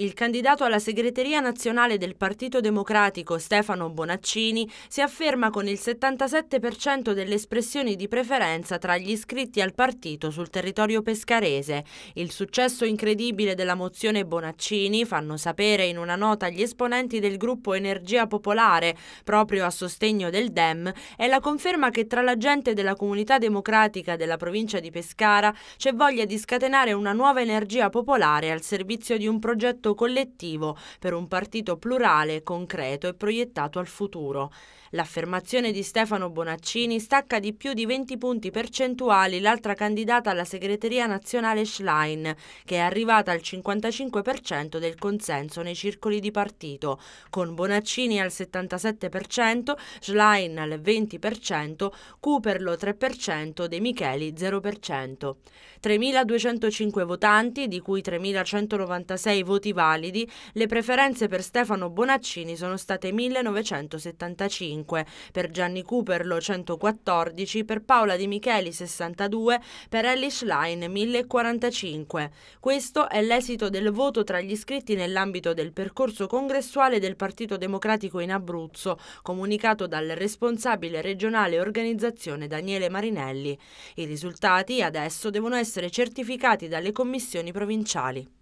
Il candidato alla segreteria nazionale del Partito Democratico Stefano Bonaccini si afferma con il 77% delle espressioni di preferenza tra gli iscritti al partito sul territorio pescarese. Il successo incredibile della mozione Bonaccini fanno sapere in una nota gli esponenti del gruppo Energia Popolare, proprio a sostegno del DEM, è la conferma che tra la gente della comunità democratica della provincia di Pescara c'è voglia di scatenare una nuova energia popolare al servizio di un progetto progetto collettivo per un partito plurale, concreto e proiettato al futuro. L'affermazione di Stefano Bonaccini stacca di più di 20 punti percentuali l'altra candidata alla segreteria nazionale Schlein, che è arrivata al 55% del consenso nei circoli di partito, con Bonaccini al 77%, Schlein al 20%, Cooperlo 3%, De Micheli 0%. 3.205 votanti, di cui 3.196 voti voti validi, le preferenze per Stefano Bonaccini sono state 1975, per Gianni Cooperlo 114, per Paola Di Micheli 62, per Alice Line 1045. Questo è l'esito del voto tra gli iscritti nell'ambito del percorso congressuale del Partito Democratico in Abruzzo, comunicato dal responsabile regionale organizzazione Daniele Marinelli. I risultati adesso devono essere certificati dalle commissioni provinciali.